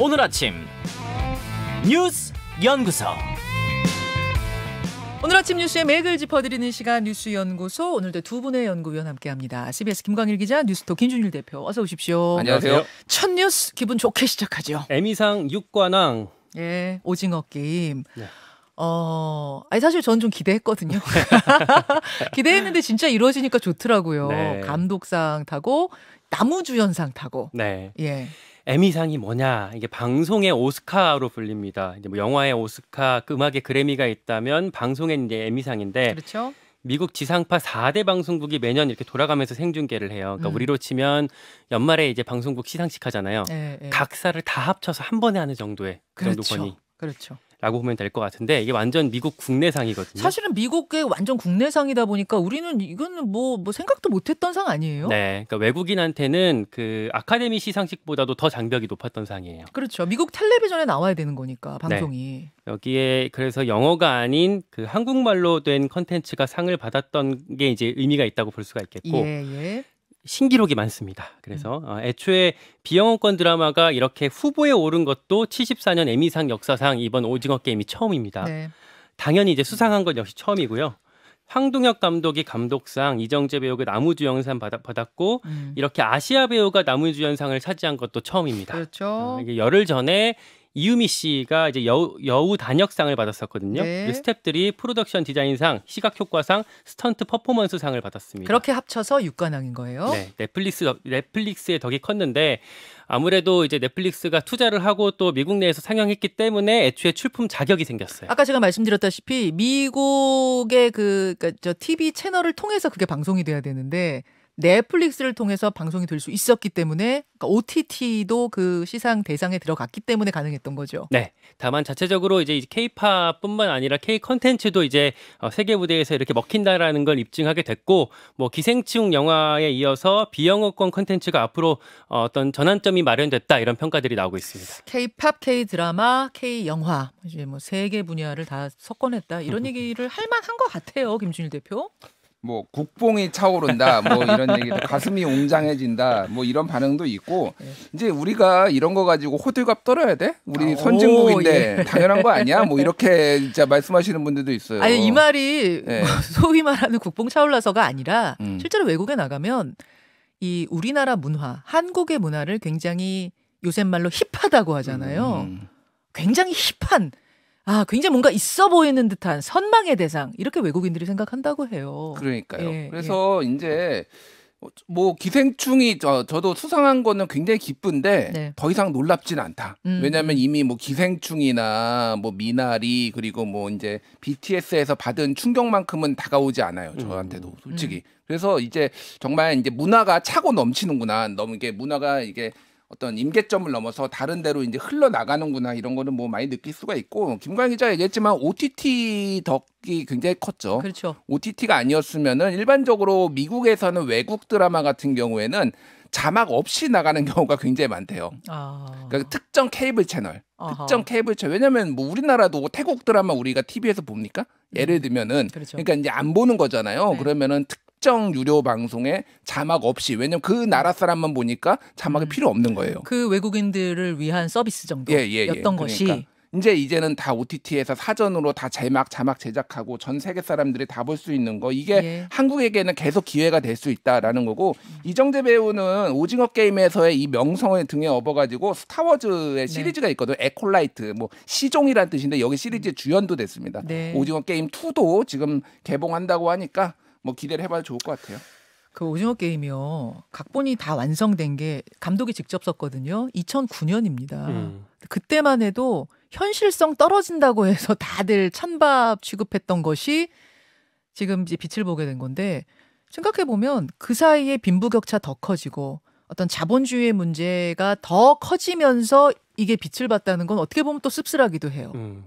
오늘 아침 뉴스 연구소 오늘 아침 뉴스에 맥을 짚어드리는 시간 뉴스 연구소 오늘도 두 분의 연구위원 함께합니다. CBS 김광일 기자, 뉴스토 김준일 대표 어서 오십시오. 안녕하세요. 첫 뉴스 기분 좋게 시작하죠. 에미상 육관왕 예, 오징어 게임. 네. 어, 아니 사실 전 좀 기대했거든요. 기대했는데 진짜 이루어지니까 좋더라고요. 네. 감독상 타고 나무주연상 타고. 네. 예. 에미상이 뭐냐? 이게 방송의 오스카로 불립니다. 이제 뭐 영화의 오스카, 그 음악의 그래미가 있다면 방송의 이제 에미상인데 그렇죠? 미국 지상파 4대 방송국이 매년 이렇게 돌아가면서 생중계를 해요. 그러니까 음. 우리로 치면 연말에 이제 방송국 시상식 하잖아요. 에, 예, 에. 예. 각사를 다 합쳐서 한 번에 하는 정도의 그런 그렇죠. 돈이. 그렇죠. 라고 보면 될 것 같은데 이게 완전 미국 국내상이거든요. 사실은 미국의 완전 국내상이다 보니까 우리는 이거는 뭐, 뭐 생각도 못했던 상 아니에요? 네, 그러니까 외국인한테는 그 아카데미 시상식보다도 더 장벽이 높았던 상이에요. 그렇죠. 미국 텔레비전에 나와야 되는 거니까 네. 방송이. 네. 여기에 그래서 영어가 아닌 그 한국말로 된 컨텐츠가 상을 받았던 게 이제 의미가 있다고 볼 수가 있겠고. 예, 예. 신기록이 많습니다. 그래서 음. 어, 애초에 비영어권 드라마가 이렇게 후보에 오른 것도 74년 에미상 역사상 이번 오징어 게임이 처음입니다. 네. 당연히 이제 수상한 건 역시 처음이고요. 황동혁 감독이 감독상, 이정재 배우가 나무주연상 받았 받았고 음. 이렇게 아시아 배우가 나무주연상을 차지한 것도 처음입니다. 그렇죠. 어, 이게 열흘 전에 이유미 씨가 이제 여우, 여우 단역상을 받았었거든요. 네. 스탭들이 프로덕션 디자인상, 시각 효과상, 스턴트 퍼포먼스상을 받았습니다. 그렇게 합쳐서 6관왕인 거예요. 네, 넷플릭스 넷플릭스의 덕이 컸는데 아무래도 이제 넷플릭스가 투자를 하고 또 미국 내에서 상영했기 때문에 애초에 출품 자격이 생겼어요. 아까 제가 말씀드렸다시피 미국의 그저 그러니까 TV 채널을 통해서 그게 방송이 돼야 되는데 넷플릭스를 통해서 방송이 될 수 있었기 때문에 그러니까 OTT도 그 시상 대상에 들어갔기 때문에 가능했던 거죠. 네. 다만 자체적으로 이제 K-팝뿐만 아니라 K 컨텐츠도 이제 어, 세계 무대에서 이렇게 먹힌다라는 걸 입증하게 됐고 뭐 기생충 영화에 이어서 비영어권 컨텐츠가 앞으로 어, 어떤 전환점이 마련됐다 이런 평가들이 나오고 있습니다. K-팝, K-드라마, K-영화 이제 뭐세계 분야를 다 섞어냈다 이런 얘기를 할 만한 것 같아요, 김준일 대표. 뭐 국뽕이 차오른다 뭐 이런 얘기도 가슴이 웅장해진다 뭐 이런 반응도 있고 예. 이제 우리가 이런 거 가지고 호들갑 떨어야 돼 우리 아, 선진국인데 오, 예. 당연한 거 아니야 뭐 이렇게 진짜 말씀하시는 분들도 있어요 아니 이 말이 예. 소위 말하는 국뽕 차올라서가 아니라 음. 실제로 외국에 나가면 이 우리나라 문화 한국의 문화를 굉장히 요새 말로 힙하다고 하잖아요 음. 굉장히 힙한 아, 굉장히 뭔가 있어 보이는 듯한 선망의 대상 이렇게 외국인들이 생각한다고 해요. 그러니까요. 예, 그래서 예. 이제 뭐 기생충이 저, 저도 수상한 거는 굉장히 기쁜데 네. 더 이상 놀랍진 않다. 음. 왜냐하면 음. 이미 뭐 기생충이나 뭐 미나리 그리고 뭐 이제 BTS에서 받은 충격만큼은 다가오지 않아요. 음, 저한테도 음. 솔직히. 음. 그래서 이제 정말 이제 문화가 차고 넘치는구나. 너무 이게 문화가 이게 어떤 임계점을 넘어서 다른 데로 이제 흘러나가는구나 이런 거는 뭐 많이 느낄 수가 있고 김광 희 기자 얘기했지만 OTT 덕이 굉장히 컸죠. 그렇죠. OTT가 아니었으면은 일반적으로 미국에서는 외국 드라마 같은 경우에는 자막 없이 나가는 경우가 굉장히 많대요. 아... 그러니까 특정 케이블 채널, 아하. 특정 케이블 채널. 왜냐하면 뭐 우리나라도 태국 드라마 우리가 TV에서 봅니까? 예를 음. 들면은 그렇죠. 그러니까 이제 안 보는 거잖아요. 네. 그러면은 특 특정 유료 방송에 자막 없이 왜냐면 그 나라 사람만 보니까 자막이 음. 필요 없는 거예요. 그 외국인들을 위한 서비스 정도였던 예, 예, 예. 그러니까. 것이 그러니까. 이제 이제는 다 OTT에서 사전으로 다 제막 자막 제작하고 전 세계 사람들이 다 볼 수 있는 거 이게 예. 한국에게는 계속 기회가 될 수 있다라는 거고 음. 이정재 배우는 오징어 게임에서의 이 명성을 등에 업어가지고 스타워즈의 네. 시리즈가 네. 있거든 에콜라이트 뭐 시종이란 뜻인데 여기 시리즈 음. 주연도 됐습니다. 네. 오징어 게임 2도 지금 개봉한다고 하니까 뭐 기대를 해봐도 좋을 것 같아요. 그 오징어 게임이요. 각본이 다 완성된 게 감독이 직접 썼거든요. 2009년입니다. 음. 그때만 해도 현실성 떨어진다고 해서 다들 찬밥 취급했던 것이 지금 이제 빛을 보게 된 건데 생각해 보면 그 사이에 빈부격차 더 커지고 어떤 자본주의의 문제가 더 커지면서 이게 빛을 봤다는 건 어떻게 보면 또 씁쓸하기도 해요. 음.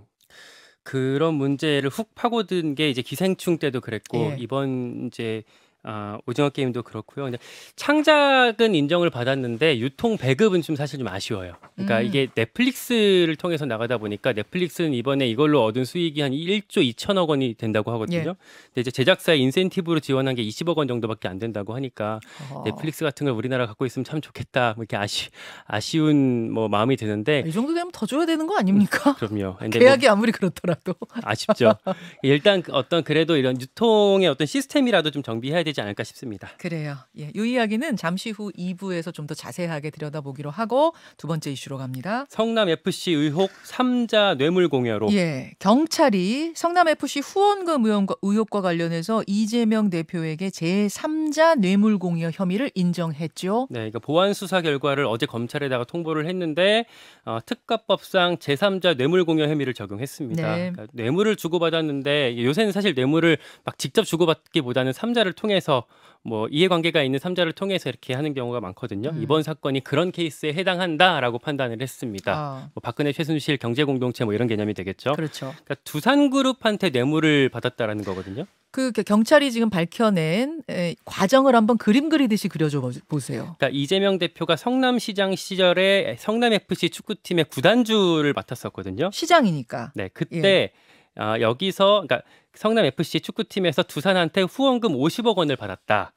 그런 문제를 훅 파고든 게 이제 기생충 때도 그랬고 예. 이번 이제 어, 오징어 게임도 그렇고요. 근데 창작은 인정을 받았는데 유통 배급은 좀 사실 좀 아쉬워요. 그러니까 음. 이게 넷플릭스를 통해서 나가다 보니까 넷플릭스는 이번에 이걸로 얻은 수익이 한 1조 2천억 원이 된다고 하거든요. 예. 근데 이제 제작사의 인센티브로 지원한 게 20억 원 정도밖에 안 된다고 하니까 어. 넷플릭스 같은 걸 우리나라 갖고 있으면 참 좋겠다. 뭐 이렇게 아쉬 아쉬운 뭐 마음이 드는데 아, 이 정도 되면 더 줘야 되는 거 아닙니까? 음, 그럼요. 계약이 뭐 아무리 그렇더라도 아쉽죠. 일단 그 어떤 그래도 이런 유통의 어떤 시스템이라도 좀 정비해야 되. 되지 않을까 싶습니다. 그래요. 예, 이 이야기는 잠시 후 2부에서 좀 더 자세하게 들여다보기로 하고 두 번째 이슈로 갑니다. 성남 FC 의혹 3자 뇌물 공여로 예, 경찰이 성남 FC 후원금 의혹과, 의혹과 관련해서 이재명 대표에게 제3자 뇌물 공여 혐의를 인정했죠. 네, 그러니까 보안 수사 결과를 어제 검찰에다가 통보를 했는데 어, 특가법상 제3자 뇌물 공여 혐의를 적용했습니다. 네. 그러니까 뇌물을 주고받았는데 요새는 사실 뇌물을 막 직접 주고받기보다는 3자를 통해 통해서 뭐 이해관계가 있는 삼자를 통해서 이렇게 하는 경우가 많거든요. 음. 이번 사건이 그런 케이스에 해당한다라고 판단을 했습니다. 아. 뭐 박근혜 최순실 경제공동체 뭐 이런 개념이 되겠죠. 그렇죠. 그러니까 두산그룹한테 뇌물을 받았다라는 거거든요. 그 경찰이 지금 밝혀낸 과정을 한번 그림 그리듯이 그려줘 보세요. 그러니까 이재명 대표가 성남시장 시절에 성남 FC 축구팀의 구단주를 맡았었거든요. 시장이니까. 네, 예. 그때 예. 아, 여기서 그러니까 성남 FC 축구팀에서 두산한테 후원금 50억 원을 받았다.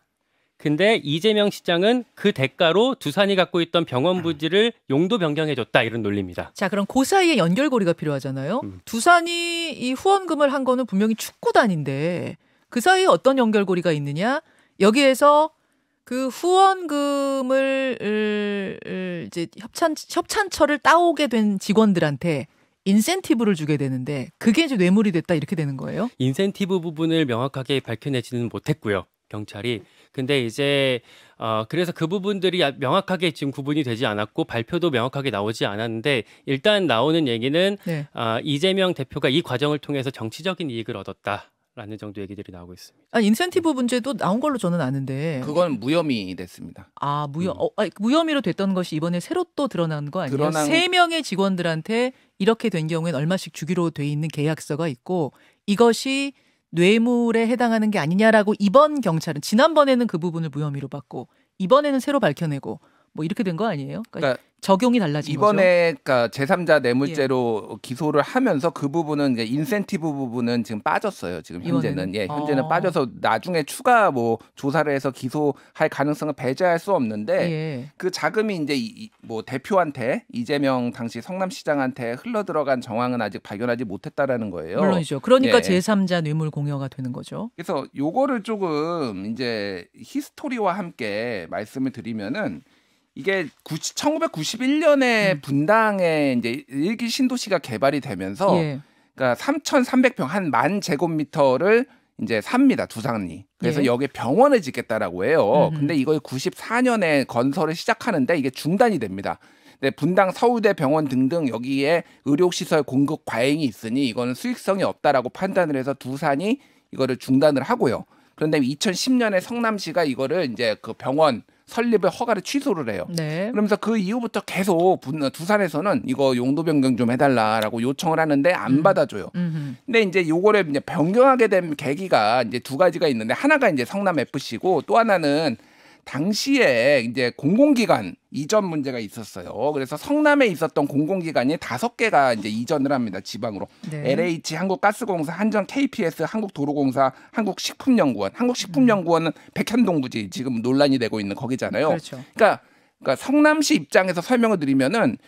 근데 이재명 시장은 그 대가로 두산이 갖고 있던 병원 부지를 용도 변경해줬다 이런 논리입니다. 자, 그럼 그 사이에 연결고리가 필요하잖아요. 음. 두산이 이 후원금을 한 거는 분명히 축구단인데 그 사이에 어떤 연결고리가 있느냐? 여기에서 그 후원금을 이제 협찬 협찬처를 따오게 된 직원들한테 인센티브를 주게 되는데 그게 이제 뇌물이 됐다 이렇게 되는 거예요? 인센티브 부분을 명확하게 밝혀내지는 못했고요. 경찰이 근데 이제 어 그래서 그 부분들이 명확하게 지금 구분이 되지 않았고 발표도 명확하게 나오지 않았는데 일단 나오는 얘기는 네. 어, 이재명 대표가 이 과정을 통해서 정치적인 이익을 얻었다. 라는 정도 얘기들이 나오고 있습니다. 아, 인센티브 문제도 나온 걸로 저는 아는데 그건 무혐의 됐습니다. 아 무혐 음. 어, 아니, 무혐의로 됐던 것이 이번에 새로 또 드러난 거 아니에요? 드러난... 세 명의 직원들한테 이렇게 된 경우엔 얼마씩 주기로 돼 있는 계약서가 있고 이것이 뇌물에 해당하는 게 아니냐라고 이번 경찰은 지난번에는 그 부분을 무혐의로 받고 이번에는 새로 밝혀내고 뭐 이렇게 된 거 아니에요? 그러니까, 그러니까 적용이 달라진 이번에 거죠? 그러니까 제3자 뇌물죄로 예. 기소를 하면서 그 부분은 이제 인센티브 부분은 지금 빠졌어요. 지금 현재는 이번에는. 예, 현재는 아. 빠져서 나중에 추가 뭐 조사를 해서 기소할 가능성을 배제할 수 없는데 예. 그 자금이 이제 이, 뭐 대표한테 이재명 당시 성남시장한테 흘러 들어간 정황은 아직 발견하지 못했다라는 거예요. 물론이죠. 그러니까 예. 제3자 뇌물 공여가 되는 거죠. 그래서 요거를 조금 이제 히스토리와 함께 말씀을 드리면은 이게 90, 1991년에 음. 분당에 이제 일기 신도시가 개발이 되면서 예. 그러니까 3,300평 한 만 제곱미터를 이제 삽니다 두산이 그래서 예. 여기에 병원을 짓겠다라고 해요. 음흠. 근데 이걸 94년에 건설을 시작하는데 이게 중단이 됩니다. 근 분당 서울대 병원 등등 여기에 의료시설 공급 과잉이 있으니 이거는 수익성이 없다라고 판단을 해서 두산이 이거를 중단을 하고요. 그런데 2010년에 성남시가 이거를 이제 그 병원 설립의 허가를 취소를 해요. 네. 그러면서 그 이후부터 계속 두산에서는 이거 용도 변경 좀 해달라라고 요청을 하는데 안 음. 받아줘요. 음흠. 근데 이제 요거를 이제 변경하게 된 계기가 이제 두 가지가 있는데 하나가 이제 성남 FC고 또 하나는 당시에 이제 공공기관 이전 문제가 있었어요. 그래서 성남에 있었던 공공기관이 다섯 개가 이제 이전을 합니다. 지방으로 네. LH, 한국가스공사, 한전, KPS, 한국도로공사, 한국식품연구원. 한국식품연구원은 음. 백현동부지 지금 논란이 되고 있는 거기잖아요. 그렇죠. 그러니까 그러니까 성남시 입장에서 설명을 드리면은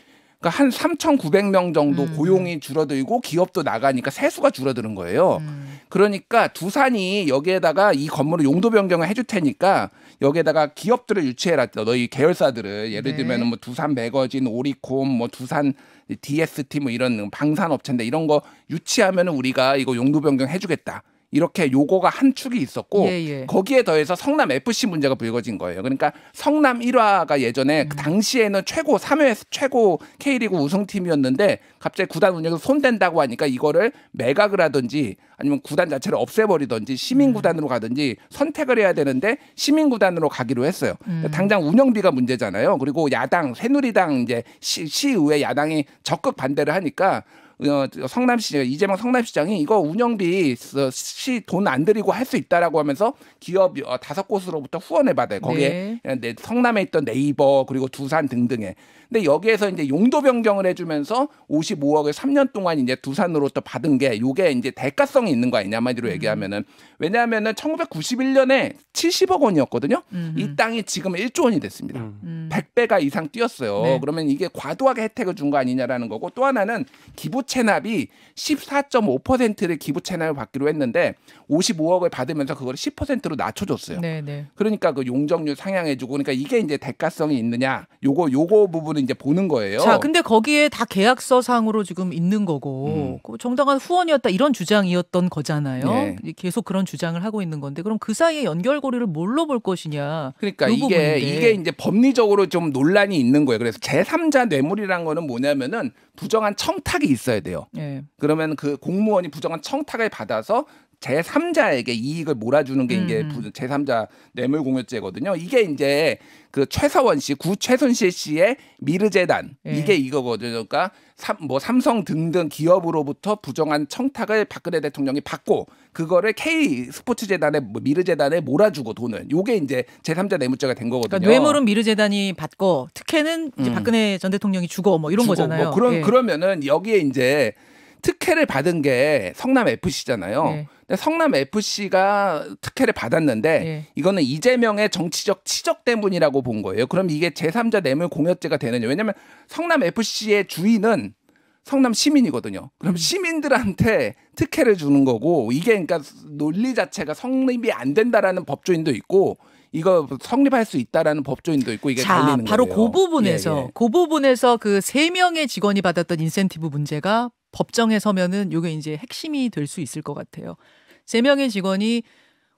그러니까 한 3,900명 정도 음. 고용이 줄어들고 기업도 나가니까 세수가 줄어드는 거예요. 음. 그러니까 두산이 여기에다가 이 건물을 용도 변경을 해줄 테니까 여기에다가 기업들을 유치해라. 너희 계열사들을 예를 네. 들면 뭐 두산 매거진, 오리콤, 뭐 두산 DST 뭐 이런 방산업체인데 이런 거 유치하면 우리가 이거 용도 변경 해주겠다. 이렇게 요거가 한 축이 있었고 예, 예. 거기에 더해서 성남 FC 문제가 불거진 거예요. 그러니까 성남 1화가 예전에 음. 그 당시에는 최고 3회 에서 최고 K리그 우승팀이었는데 갑자기 구단 운영에서 손댄다고 하니까 이거를 매각을 하든지 아니면 구단 자체를 없애버리든지 시민 음. 구단으로 가든지 선택을 해야 되는데 시민 구단으로 가기로 했어요. 음. 당장 운영비가 문제잖아요. 그리고 야당 새누리당 이제 시, 시의회 야당이 적극 반대를 하니까 어, 성남시 장 이재명 성남시장이 이거 운영비 어, 시돈안 들이고 할 수 있다라고 하면서 기업 어, 다섯 곳으로부터 후원을 받아요. 거기에 네. 성남에 있던 네이버 그리고 두산 등등에. 근데 여기에서 이제 용도 변경을 해주면서 55억을 3년 동안 이제 두산으로부터 받은 게 요게 이제 대가성이 있는 거 아니냐 한마디로 음. 얘기하면은 왜냐하면은 1991년에 70억 원이었거든요. 음. 이 땅이 지금 1조 원이 됐습니다. 음. 100배가 음. 이상 뛰었어요. 네. 그러면 이게 과도하게 혜택을 준 거 아니냐라는 거고 또 하나는 기부 체납이 14.5%를 기부 체납을 받기로 했는데 55억을 받으면서 그걸 10%로 낮춰줬어요. 네네. 네. 그러니까 그 용적률 상향해주고 그러니까 이게 이제 대가성이 있느냐 요거 요거 부분은 이제 보는 거예요. 자, 근데 거기에 다 계약서상으로 지금 있는 거고 음. 그 정당한 후원이었다 이런 주장이었던 거잖아요. 네. 계속 그런 주장을 하고 있는 건데 그럼 그 사이에 연결고리를 뭘로 볼 것이냐. 그러니까 이게 부분인데. 이게 이제 법리적으로 좀 논란이 있는 거예요. 그래서 제3자 뇌물이란 거는 뭐냐면은 부정한 청탁이 있어야 돼요. 예. 그러면 그 공무원이 부정한 청탁을 받아서 제3자에게 이익을 몰아주는 게 음. 이게 제3자 뇌물공여죄거든요. 이게 이제 그 최서원 씨, 구 최순실 씨의 미르재단 예. 이게 이거거든요. 그러니까 삼, 뭐 삼성 등등 기업으로부터 부정한 청탁을 박근혜 대통령이 받고 그거를 K 스포츠 재단에 뭐 미르 재단에 몰아주고 돈을 요게 이제 제3자 뇌물죄가 된 거거든요. 그러니까 뇌물은 미르 재단이 받고 특혜는 이제 음. 박근혜 전 대통령이 주고 뭐 이런 주고, 뭐 거잖아요. 뭐 그런 예. 그러면은 여기에 이제 특혜를 받은 게 성남 FC잖아요. 예. 근데 성남 FC가 특혜를 받았는데 예. 이거는 이재명의 정치적 치적 때문이라고 본 거예요. 그럼 이게 제3자 뇌물 공여죄가 되느냐? 왜냐하면 성남 FC의 주인은 성남 시민이거든요. 그럼 음. 시민들한테 특혜를 주는 거고 이게 그러니까 논리 자체가 성립이 안 된다라는 법조인도 있고 이거 성립할 수 있다라는 법조인도 있고 이게 자, 바로 거예요. 그 부분에서 예, 예. 그 부분에서 그 세 명의 직원이 받았던 인센티브 문제가 법정에 서면은 요게 이제 핵심이 될 수 있을 것 같아요. 세 명의 직원이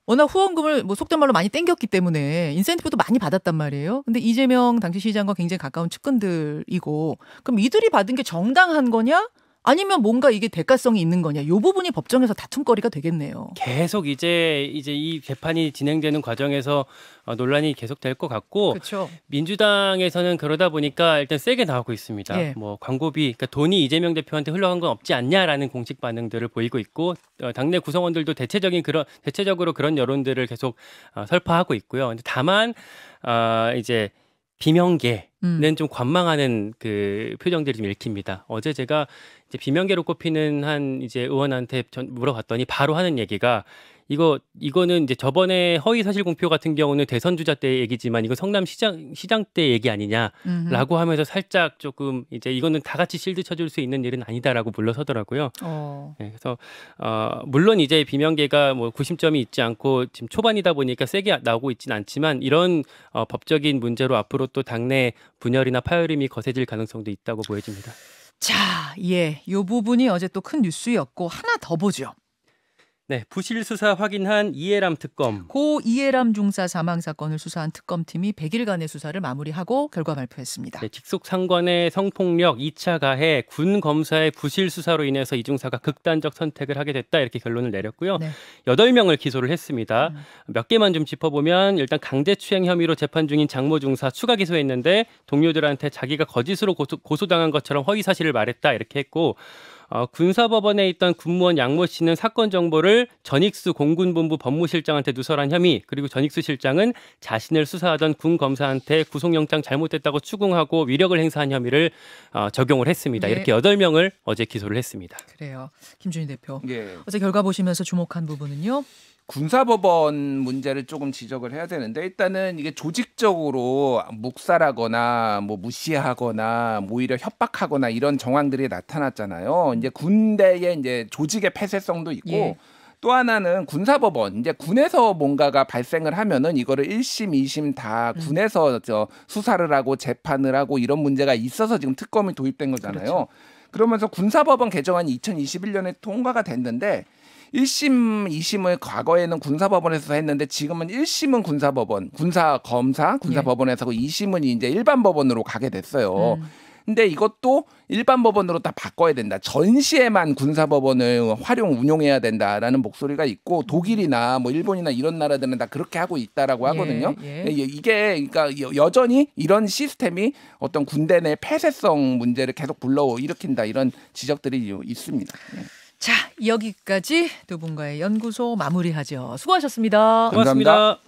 워낙 후원금을 뭐 속된 말로 많이 땡겼기 때문에 인센티브도 많이 받았단 말이에요. 근데 이재명 당시 시장과 굉장히 가까운 측근들이고 그럼 이들이 받은 게 정당한 거냐? 아니면 뭔가 이게 대가성이 있는 거냐. 요 부분이 법정에서 다툼거리가 되겠네요. 계속 이제 이제 이 재판이 진행되는 과정에서 어, 논란이 계속 될 것 같고 그쵸. 민주당에서는 그러다 보니까 일단 세게 나오고 있습니다. 예. 뭐 광고비 그러니까 돈이 이재명 대표한테 흘러간 건 없지 않냐라는 공식 반응들을 보이고 있고 어, 당내 구성원들도 대체적인 그런 대체적으로 그런 여론들을 계속 어, 설파하고 있고요. 근데 다만 어, 이제 비명계는 음. 좀 관망하는 그 표정들이 좀 읽힙니다. 어제 제가 이제 비명계로 꼽히는 한 이제 의원한테 전 물어봤더니 바로 하는 얘기가 이거 이거는 이제 저번에 허위 사실 공표 같은 경우는 대선 주자 때 얘기지만 이거 성남 시장 시장 때 얘기 아니냐라고 음흠. 하면서 살짝 조금 이제 이거는 다 같이 실드 쳐줄 수 있는 일은 아니다라고 물러서더라고요. 어. 네, 그래서 어, 물론 이제 비명계가 뭐 구심점이 있지 않고 지금 초반이다 보니까 세게 나오고 있지는 않지만 이런 어, 법적인 문제로 앞으로 또 당내 분열이나 파열음이 거세질 가능성도 있다고 보여집니다. 자, 예, 요 부분이 어제 또 큰 뉴스였고 하나 더 보죠. 네, 부실 수사 확인한 이해람 특검. 고 이해람 중사 사망 사건을 수사한 특검팀이 100일간의 수사를 마무리하고 결과 발표했습니다. 네, 직속 상관의 성폭력 2차 가해 군 검사의 부실 수사로 인해서 이 중사가 극단적 선택을 하게 됐다 이렇게 결론을 내렸고요. 네. 8명을 기소를 했습니다. 음. 몇 개만 좀 짚어보면 일단 강제추행 혐의로 재판 중인 장모 중사 추가 기소했는데 동료들한테 자기가 거짓으로 고소, 고소당한 것처럼 허위 사실을 말했다 이렇게 했고 어, 군사법원에 있던 군무원 양모 씨는 사건 정보를 전익수 공군본부 법무실장한테 누설한 혐의 그리고 전익수 실장은 자신을 수사하던 군 검사한테 구속영장 잘못됐다고 추궁하고 위력을 행사한 혐의를 어, 적용을 했습니다. 네. 이렇게 여덟 명을 어제 기소를 했습니다. 그래요. 김준희 대표. 네. 어제 결과 보시면서 주목한 부분은요? 군사법원 문제를 조금 지적을 해야 되는데 일단은 이게 조직적으로 묵살하거나 뭐 무시하거나 뭐 오히려 협박하거나 이런 정황들이 나타났잖아요. 이제 군대의 이제 조직의 폐쇄성도 있고 예. 또 하나는 군사법원 이제 군에서 뭔가가 발생을 하면은 이거를 일심이심다 음. 군에서 저 수사를 하고 재판을 하고 이런 문제가 있어서 지금 특검이 도입된 거잖아요. 그렇죠. 그러면서 군사법원 개정안이 2021년에 통과가 됐는데 1심, 2심을 과거에는 군사법원에서 했는데 지금은 1심은 군사법원, 군사검사, 군사법원에서 예. 네. 2심은 이제 일반 법원으로 가게 됐어요. 음. 근데 이것도 일반 법원으로 다 바꿔야 된다. 전시에만 군사 법원을 활용 운용해야 된다라는 목소리가 있고 독일이나 뭐 일본이나 이런 나라들은 다 그렇게 하고 있다라고 예, 하거든요. 예. 예, 예. 이게 그러니까 여전히 이런 시스템이 어떤 군대 내 폐쇄성 문제를 계속 불러일으킨다 이런 지적들이 있습니다. 예. 자, 여기까지 두 분과의 연구소 마무리하죠. 수고하셨습니다. 고맙습니다. 감사합니다.